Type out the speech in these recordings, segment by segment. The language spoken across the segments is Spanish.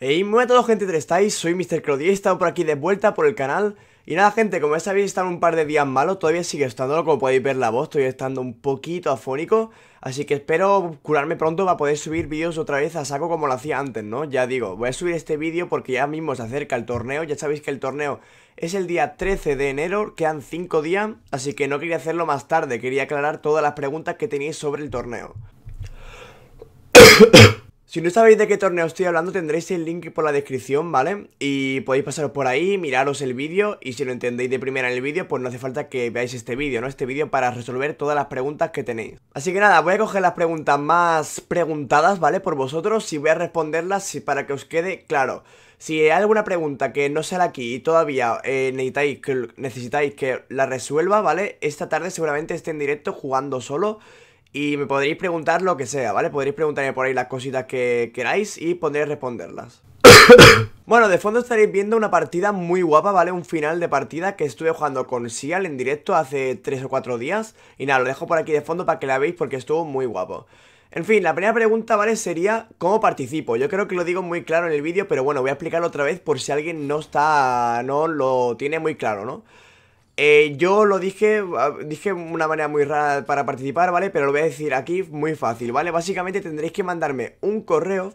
Hey, muy a todos gente, ¿dónde estáis? Soy Mr. Crowdy y he estado por aquí de vuelta por el canal Y nada gente, como ya sabéis, estado un par de días malo todavía sigue estando, como podéis ver la voz, estoy estando un poquito afónico Así que espero curarme pronto para poder subir vídeos otra vez a saco como lo hacía antes, ¿no? Ya digo, voy a subir este vídeo porque ya mismo se acerca el torneo, ya sabéis que el torneo es el día 13 de enero, quedan 5 días Así que no quería hacerlo más tarde, quería aclarar todas las preguntas que tenéis sobre el torneo Si no sabéis de qué torneo estoy hablando tendréis el link por la descripción, ¿vale? Y podéis pasaros por ahí, miraros el vídeo y si lo entendéis de primera en el vídeo pues no hace falta que veáis este vídeo, ¿no? Este vídeo para resolver todas las preguntas que tenéis. Así que nada, voy a coger las preguntas más preguntadas, ¿vale? Por vosotros y voy a responderlas para que os quede claro. Si hay alguna pregunta que no sale aquí y todavía eh, necesitáis que la resuelva, ¿vale? Esta tarde seguramente esté en directo jugando solo y me podréis preguntar lo que sea, ¿vale? Podréis preguntarme por ahí las cositas que queráis y podréis responderlas. bueno, de fondo estaréis viendo una partida muy guapa, ¿vale? Un final de partida que estuve jugando con Sial en directo hace 3 o 4 días. Y nada, lo dejo por aquí de fondo para que la veáis porque estuvo muy guapo. En fin, la primera pregunta, ¿vale? Sería ¿cómo participo? Yo creo que lo digo muy claro en el vídeo, pero bueno, voy a explicarlo otra vez por si alguien no está... no lo tiene muy claro, ¿no? Eh, yo lo dije, ah, dije una manera muy rara para participar, ¿vale? Pero lo voy a decir aquí muy fácil, ¿vale? Básicamente tendréis que mandarme un correo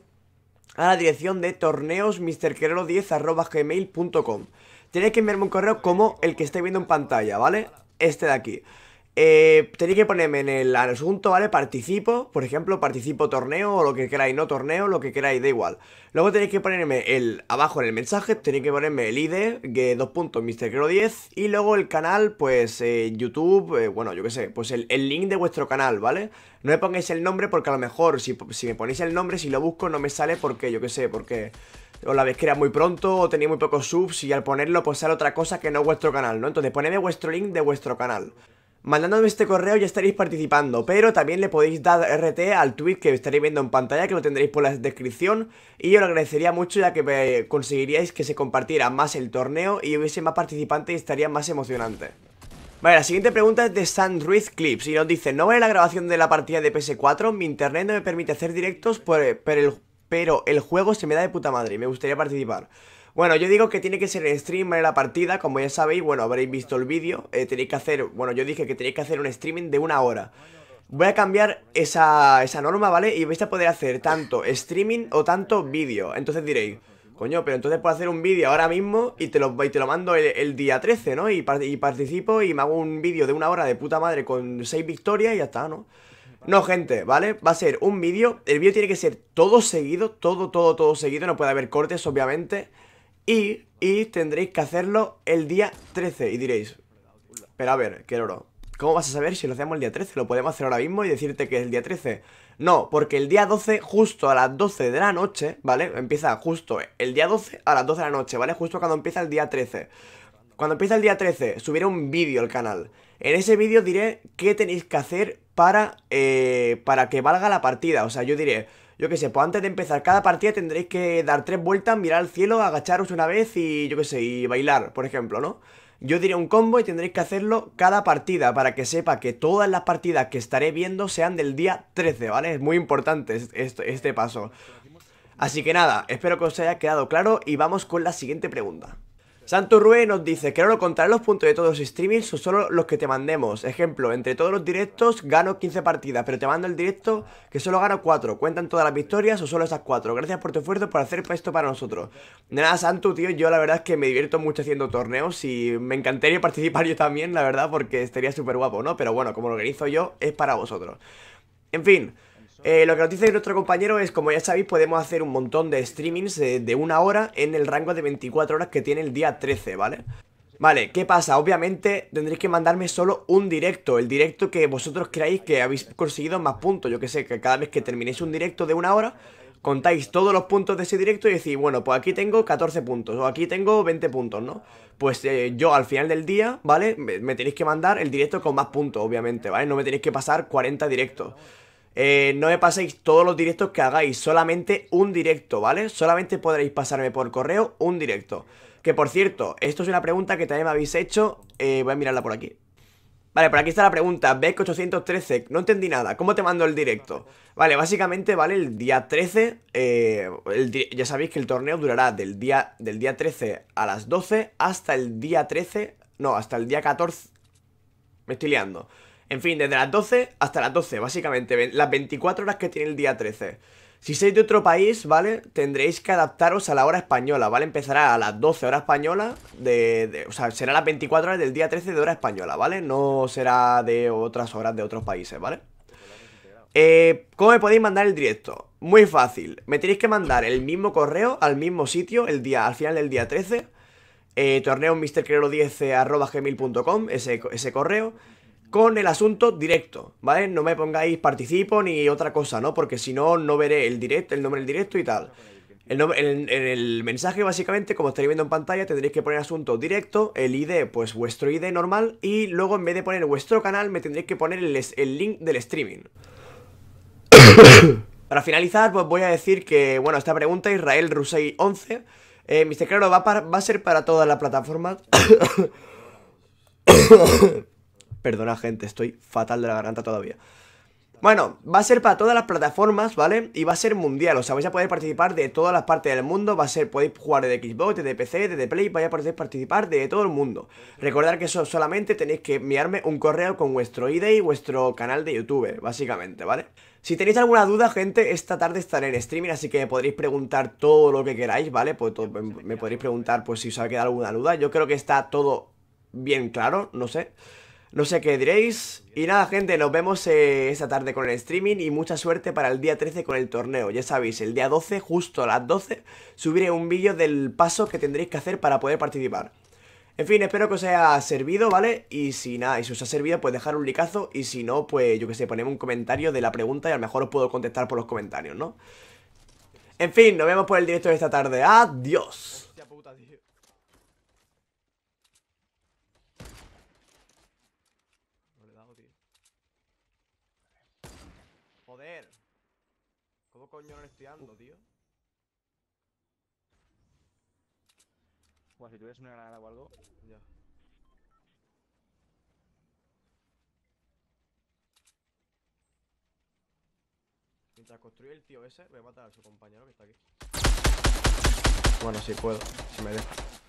a la dirección de torneosmisterquero 10gmailcom Tenéis que enviarme un correo como el que estáis viendo en pantalla, ¿vale? Este de aquí. Eh, tenéis que ponerme en el asunto, ¿vale? Participo, por ejemplo, participo torneo o lo que queráis, no torneo, lo que queráis, da igual. Luego tenéis que ponerme el abajo en el mensaje, tenéis que ponerme el ID, que dos puntos, 10, y luego el canal, pues eh, YouTube, eh, bueno, yo qué sé, pues el, link de vuestro canal, ¿vale? No me pongáis el nombre porque a lo mejor si, me ponéis el nombre, si lo busco, no me sale porque, yo qué sé, porque o la que era muy pronto o tenéis muy pocos subs y al ponerlo pues sale otra cosa que no es vuestro canal, ¿no? Entonces ponedme vuestro link de vuestro canal. Mandándome este correo ya estaréis participando, pero también le podéis dar RT al tweet que estaréis viendo en pantalla, que lo tendréis por la descripción, y yo lo agradecería mucho ya que eh, conseguiríais que se compartiera más el torneo y hubiese más participantes y estaría más emocionante. Vale, la siguiente pregunta es de Ruiz Clips y nos dice, ¿no vale la grabación de la partida de PS4? Mi internet no me permite hacer directos, eh, pero el juego se me da de puta madre me gustaría participar. Bueno, yo digo que tiene que ser de la partida, como ya sabéis, bueno, habréis visto el vídeo, eh, tenéis que hacer, bueno, yo dije que tenéis que hacer un streaming de una hora. Voy a cambiar esa, esa norma, ¿vale? Y vais a poder hacer tanto streaming o tanto vídeo. Entonces diréis, coño, pero entonces puedo hacer un vídeo ahora mismo y te lo, te lo mando el, día 13, ¿no? Y, y participo y me hago un vídeo de una hora de puta madre con seis victorias y ya está, ¿no? No, gente, ¿vale? Va a ser un vídeo. El vídeo tiene que ser todo seguido, todo, todo, todo seguido. No puede haber cortes, obviamente. Y, tendréis que hacerlo el día 13 Y diréis, pero a ver, qué oro ¿Cómo vas a saber si lo hacemos el día 13? ¿Lo podemos hacer ahora mismo y decirte que es el día 13? No, porque el día 12, justo a las 12 de la noche, ¿vale? Empieza justo el día 12 a las 12 de la noche, ¿vale? Justo cuando empieza el día 13 Cuando empieza el día 13, subiré un vídeo al canal En ese vídeo diré qué tenéis que hacer para, eh, para que valga la partida O sea, yo diré yo qué sé, pues antes de empezar cada partida tendréis que dar tres vueltas, mirar al cielo, agacharos una vez y yo qué sé, y bailar, por ejemplo, ¿no? Yo diré un combo y tendréis que hacerlo cada partida para que sepa que todas las partidas que estaré viendo sean del día 13, ¿vale? Es muy importante este, este paso. Así que nada, espero que os haya quedado claro y vamos con la siguiente pregunta. Santurrue nos dice, que no contaré los puntos de todos los streamings o solo los que te mandemos. Ejemplo, entre todos los directos gano 15 partidas, pero te mando el directo que solo gano 4. Cuentan todas las victorias o solo esas 4. Gracias por tu esfuerzo por hacer esto para nosotros. De nada, Santu, tío, yo la verdad es que me divierto mucho haciendo torneos y me encantaría participar yo también, la verdad, porque estaría súper guapo, ¿no? Pero bueno, como lo organizo yo, es para vosotros. En fin... Eh, lo que nos dice nuestro compañero es, como ya sabéis, podemos hacer un montón de streamings de una hora en el rango de 24 horas que tiene el día 13, ¿vale? Vale, ¿qué pasa? Obviamente tendréis que mandarme solo un directo, el directo que vosotros creáis que habéis conseguido más puntos, yo que sé, que cada vez que terminéis un directo de una hora, contáis todos los puntos de ese directo y decís, bueno, pues aquí tengo 14 puntos o aquí tengo 20 puntos, ¿no? Pues eh, yo al final del día, ¿vale? me tenéis que mandar el directo con más puntos, obviamente, ¿vale? No me tenéis que pasar 40 directos. Eh, no me paséis todos los directos que hagáis, solamente un directo, ¿vale? Solamente podréis pasarme por correo un directo. Que por cierto, esto es una pregunta que también me habéis hecho, eh, voy a mirarla por aquí. Vale, por aquí está la pregunta, b 813 no entendí nada, ¿cómo te mando el directo? Vale, básicamente, ¿vale? El día 13, eh, ya sabéis que el torneo durará del día, del día 13 a las 12 hasta el día 13, no, hasta el día 14, me estoy liando. En fin, desde las 12 hasta las 12, básicamente, las 24 horas que tiene el día 13. Si sois de otro país, ¿vale? Tendréis que adaptaros a la hora española, ¿vale? Empezará a las 12 horas española, de, o sea, será las 24 horas del día 13 de hora española, ¿vale? No será de otras horas de otros países, ¿vale? Eh, ¿Cómo me podéis mandar el directo? Muy fácil, me tenéis que mandar el mismo correo al mismo sitio el día, al final del día 13, eh, torneo 10 ese, ese correo con el asunto directo, ¿vale? No me pongáis participo ni otra cosa, ¿no? Porque si no, no veré el directo, el nombre del directo y tal. El, el, mensaje básicamente, como estaréis viendo en pantalla, tendréis que poner asunto directo, el ID, pues vuestro ID normal, y luego en vez de poner vuestro canal, me tendréis que poner el, link del streaming. para finalizar, pues voy a decir que, bueno, esta pregunta, Israel Rusei 11, Mr. Claro va, va a ser para todas las plataformas. Perdona, gente, estoy fatal de la garganta todavía. Bueno, va a ser para todas las plataformas, ¿vale? Y va a ser mundial, o sea, vais a poder participar de todas las partes del mundo, va a ser, podéis jugar de Xbox, de PC, de Play, vais a poder participar de todo el mundo. Recordad que solamente tenéis que enviarme un correo con vuestro ID y vuestro canal de YouTube, básicamente, ¿vale? Si tenéis alguna duda, gente, esta tarde estaré en streaming, así que me podréis preguntar todo lo que queráis, ¿vale? Pues me, podréis preguntar, pues, si os ha quedado alguna duda. Yo creo que está todo bien claro, no sé. No sé qué diréis. Y nada, gente, nos vemos eh, esta tarde con el streaming y mucha suerte para el día 13 con el torneo. Ya sabéis, el día 12, justo a las 12, subiré un vídeo del paso que tendréis que hacer para poder participar. En fin, espero que os haya servido, ¿vale? Y si nada, y si os ha servido, pues dejar un licazo y si no, pues yo que sé, poneme un comentario de la pregunta y a lo mejor os puedo contestar por los comentarios, ¿no? En fin, nos vemos por el directo de esta tarde. ¡Adiós! Joder. ¿Cómo coño no le estoy dando, tío? Buah, si tuvieras una granada o algo. Ya. Mientras construye el tío ese, voy a matar a su compañero que está aquí. Bueno, si puedo, si me deja.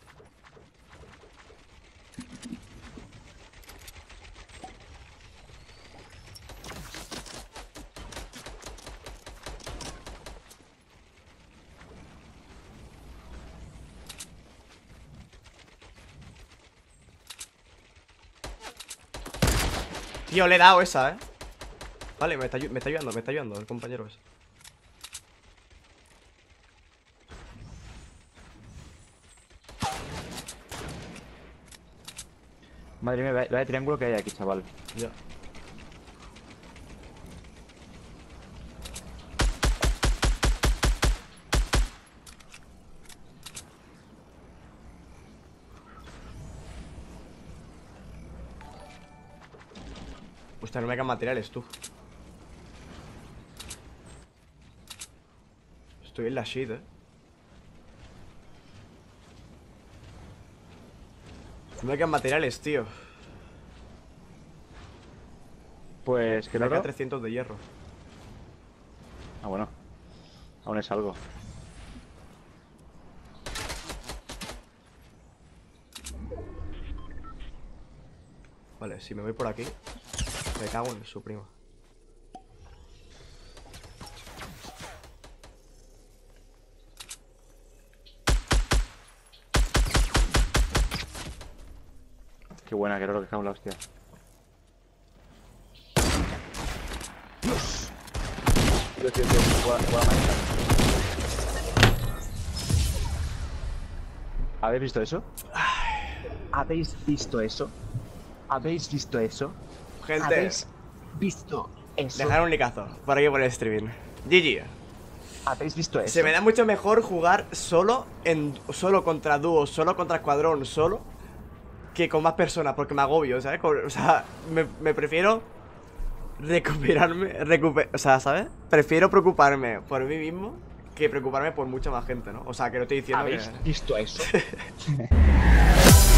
Tío, le he dado esa, eh Vale, me está, me está ayudando, me está ayudando el compañero ese Madre mía, de triángulo que hay aquí, chaval Ya Hostia, pues no me quedan materiales, tú Estoy en la shit, eh No me quedan materiales, tío Pues, que Me Tengo 300 de hierro Ah, bueno Aún es algo Vale, si me voy por aquí me cago en su prima. Qué buena, que era lo que en la hostia. ¿Habéis visto eso? ¿Habéis visto eso? ¿Habéis visto eso? Gente. ¿Habéis visto eso? Dejar un licazo por aquí por el streaming. GG. ¿Habéis visto eso? Se me da mucho mejor jugar solo, en, solo contra dúo, solo contra escuadrón, solo, que con más personas, porque me agobio, ¿sabes? o sea, me, prefiero recuperarme, recuper, o sea, ¿sabes? Prefiero preocuparme por mí mismo que preocuparme por mucha más gente, ¿no? O sea, que no estoy diciendo ¿Habéis visto eso?